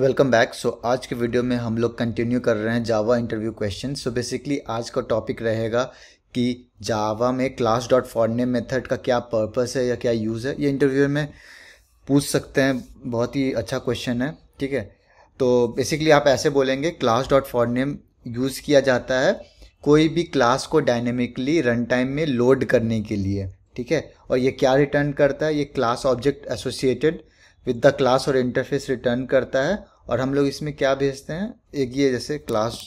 welcome back so आज के video में हम लोग कंटिन्यू कर रहे हैं Java interview question so basically आज का टॉपिक रहेगा कि जावा में क्लास डॉट फॉरनेम मेथड का क्या पर्पस है या क्या यूज़ है ये इंटरव्यू में पूछ सकते हैं बहुत ही अच्छा क्वेश्चन है ठीक है तो बेसिकली आप ऐसे बोलेंगे क्लास डॉट फॉरनेम यूज़ किया जाता है कोई भी क्लास को डायनेमिकली रन टाइम में लोड करने के लिए ठीक है और ये क्या रिटर्न करता है ये class object associated with the class और इंटरफेस रिटर्न करता है और हम लोग इसमें क्या भेजते हैं एक ये जैसे क्लास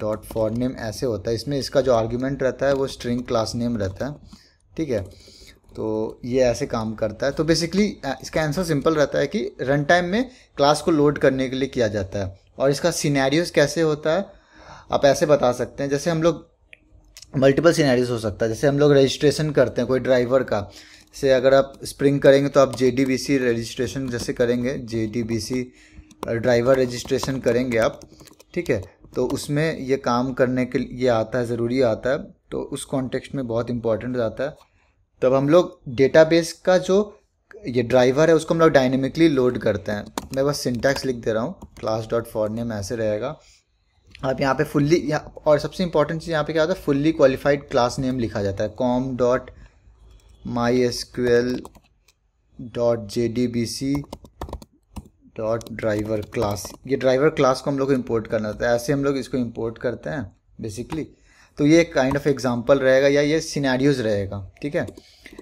डॉट फॉर नेम ऐसे होता है इसमें इसका जो आर्ग्यूमेंट रहता है वो स्ट्रिंग क्लास नेम रहता है ठीक है तो ये ऐसे काम करता है तो बेसिकली इसका आंसर सिंपल रहता है कि रन टाइम में क्लास को लोड करने के लिए किया जाता है और इसका सीनैरियोज कैसे होता है आप ऐसे बता सकते हैं जैसे हम लोग मल्टीपल सीनैरियोज हो सकता है जैसे हम लोग रजिस्ट्रेशन करते हैं कोई ड्राइवर का से अगर आप स्प्रिंग करेंगे तो आप जे रजिस्ट्रेशन जैसे करेंगे जे ड्राइवर रजिस्ट्रेशन करेंगे आप ठीक है तो उसमें ये काम करने के लिए आता है ज़रूरी आता है तो उस कॉन्टेक्स्ट में बहुत इंपॉर्टेंट आता है तब हम लोग डेटाबेस का जो ये ड्राइवर है उसको हम लोग डायनेमिकली लोड करते हैं मैं बस सिंटैक्स लिख दे रहा हूँ क्लास डॉट फॉर नेम ऐसे रहेगा आप यहाँ पे फुल्ली और सबसे इंपॉर्टेंट चीज़ यहाँ पे क्या होता है फुल्ली क्वालिफाइड क्लास नेम लिखा जाता है com dot dot dot J driver class ये ड्राइवर क्लास को हम लोग को इम्पोर्ट करना होता है ऐसे हम लोग इसको इम्पोर्ट करते हैं बेसिकली तो ये काइंड ऑफ एग्जाम्पल रहेगा या ये सीनारीज रहेगा ठीक है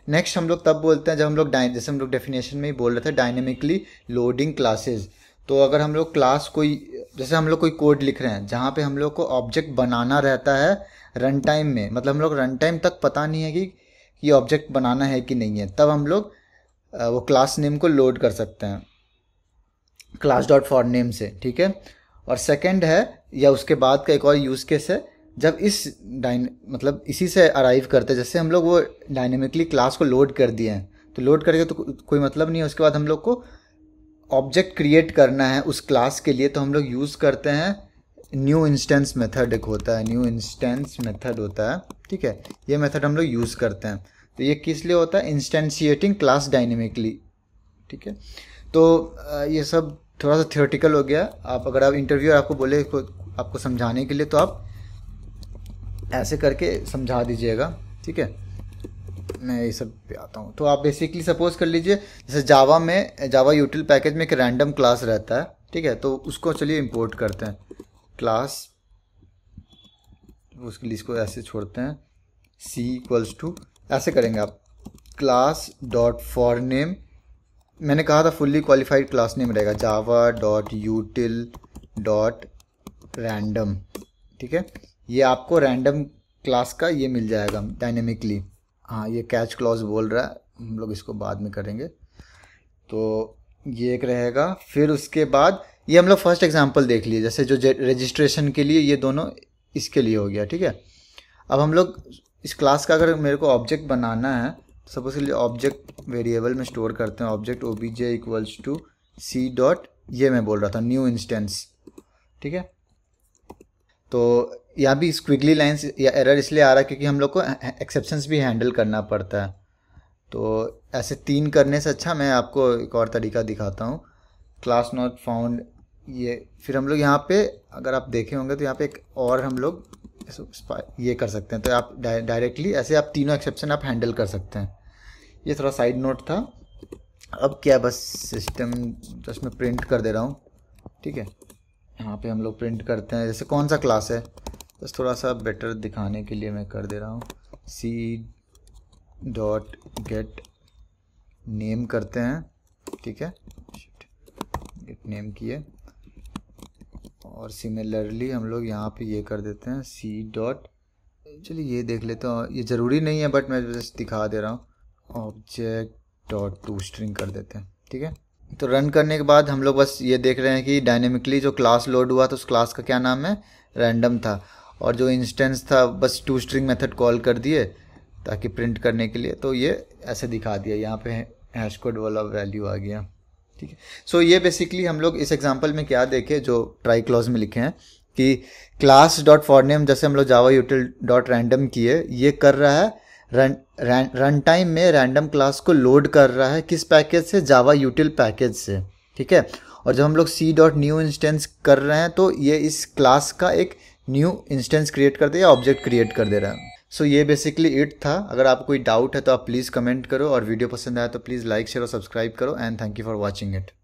नेक्स्ट हम लोग तब बोलते हैं जब हम लोग जैसे हम लोग डेफिनेशन में ही बोल रहे थे डायनेमिकली लोडिंग क्लासेज तो अगर हम लोग क्लास कोई जैसे हम लोग कोई कोड लिख रहे हैं जहाँ पे हम लोग को ऑब्जेक्ट बनाना रहता है रन टाइम में मतलब हम लोग रन टाइम तक पता नहीं है कि ये ऑब्जेक्ट बनाना है कि नहीं है तब हम लोग वो क्लास नेम को लोड कर सकते हैं क्लास डॉट फॉर नेम से ठीक है और सेकंड है या उसके बाद का एक और यूज़ केस है जब इस डाइन मतलब इसी से अराइव करते हैं जैसे हम लोग वो डायनेमिकली क्लास को लोड कर दिए हैं तो लोड करके तो कोई मतलब नहीं है उसके बाद हम लोग को ऑब्जेक्ट क्रिएट करना है उस क्लास के लिए तो हम लोग यूज़ करते हैं न्यू इंस्टेंस मेथड एक होता है न्यू इंस्टेंस मेथड होता है ठीक है ये मेथड हम लोग यूज़ करते हैं तो ये किस लिए होता है इंस्टेंशिएटिंग क्लास डायनेमिकली ठीक है तो ये सब थोड़ा सा थियोटिकल हो गया आप अगर आप इंटरव्यू आपको बोले आपको समझाने के लिए तो आप ऐसे करके समझा दीजिएगा ठीक है मैं ये सब पे आता हूँ तो आप बेसिकली सपोज कर लीजिए जैसे जावा में जावा यूटिल पैकेज में एक रैंडम क्लास रहता है ठीक है तो उसको चलिए इंपोर्ट करते हैं क्लास उसके लिए इसको ऐसे छोड़ते हैं सी इक्वल्स टू ऐसे करेंगे आप क्लास डॉट फॉर नेम मैंने कहा था फुल्ली क्वालिफाइड क्लास नेम रहेगा Java dot util dot random ठीक है ये आपको रैंडम क्लास का ये मिल जाएगा डायनेमिकली हाँ ये कैच क्लॉज बोल रहा है हम लोग इसको बाद में करेंगे तो ये एक रहेगा फिर उसके बाद ये हम लोग फर्स्ट एग्जाम्पल देख लिए जैसे जो रजिस्ट्रेशन के लिए ये दोनों इसके लिए हो गया ठीक है अब हम लोग इस क्लास का अगर मेरे को ऑब्जेक्ट बनाना है सपोज के लिए ऑब्जेक्ट वेरिएबल में स्टोर करते हैं object O B J equals to C dot ये मैं बोल रहा था न्यू इंस्टेंस ठीक है तो यहाँ भी स्क्विगली लाइन्स या एरर इसलिए आ रहा है क्योंकि हम लोग को एक्सेप्शंस भी हैंडल करना पड़ता है तो ऐसे तीन करने से अच्छा मैं आपको एक और तरीका दिखाता हूँ क्लास नॉट फाउंड ये फिर हम लोग यहाँ पे अगर आप देखे होंगे तो यहाँ पे एक और हम लोग ये कर सकते हैं तो आप डायरेक्टली ऐसे आप तीनों एक्सेप्शन आप हैंडल कर सकते हैं ये थोड़ा साइड नोट था अब क्या बस सिस्टम जस्ट मैं प्रिंट कर दे रहा हूँ ठीक है यहाँ पे हम लोग प्रिंट करते हैं जैसे कौन सा क्लास है बस थोड़ा सा बेटर दिखाने के लिए मैं कर दे रहा हूँ सी डॉट गेट नेम करते हैं ठीक है गेट नेम किए और सिमिलरली हम लोग यहाँ पे ये कर देते हैं सी डॉट चलिए ये देख लेता हूँ ये ज़रूरी नहीं है बट मैं जैसे दिखा दे रहा हूँ ऑब्जेक्ट डॉट टू स्ट्रिंग कर देते हैं ठीक है तो रन करने के बाद हम लोग बस ये देख रहे हैं कि डायनेमिकली जो क्लास लोड हुआ तो उस क्लास का क्या नाम है रैंडम था और जो इंस्टेंस था बस टू स्ट्रिंग मेथड कॉल कर दिए ताकि प्रिंट करने के लिए तो ये ऐसे दिखा दिया यहाँ पे हैश कोड वाला वैल्यू आ गया ठीक है सो ये बेसिकली हम लोग इस एग्जाम्पल में क्या देखे जो ट्राई क्लॉज में लिखे हैं कि क्लास डॉट फॉरनेम जैसे हम लोग जावा यूटिल डॉट रैंडम किए ये कर रहा है रन रन टाइम में रैंडम क्लास को लोड कर रहा है किस पैकेज से जावा यूटिल पैकेज से ठीक है और जब हम लोग सी डॉट न्यू इंस्टेंस कर रहे हैं तो ये इस क्लास का एक न्यू इंस्टेंस क्रिएट कर दे या ऑब्जेक्ट क्रिएट कर दे रहा है सो so, ये बेसिकली इट था अगर आपको कोई डाउट है तो आप प्लीज़ कमेंट करो और वीडियो पसंद आया तो प्लीज़ लाइक शेयर और सब्सक्राइब करो and thank you for watching it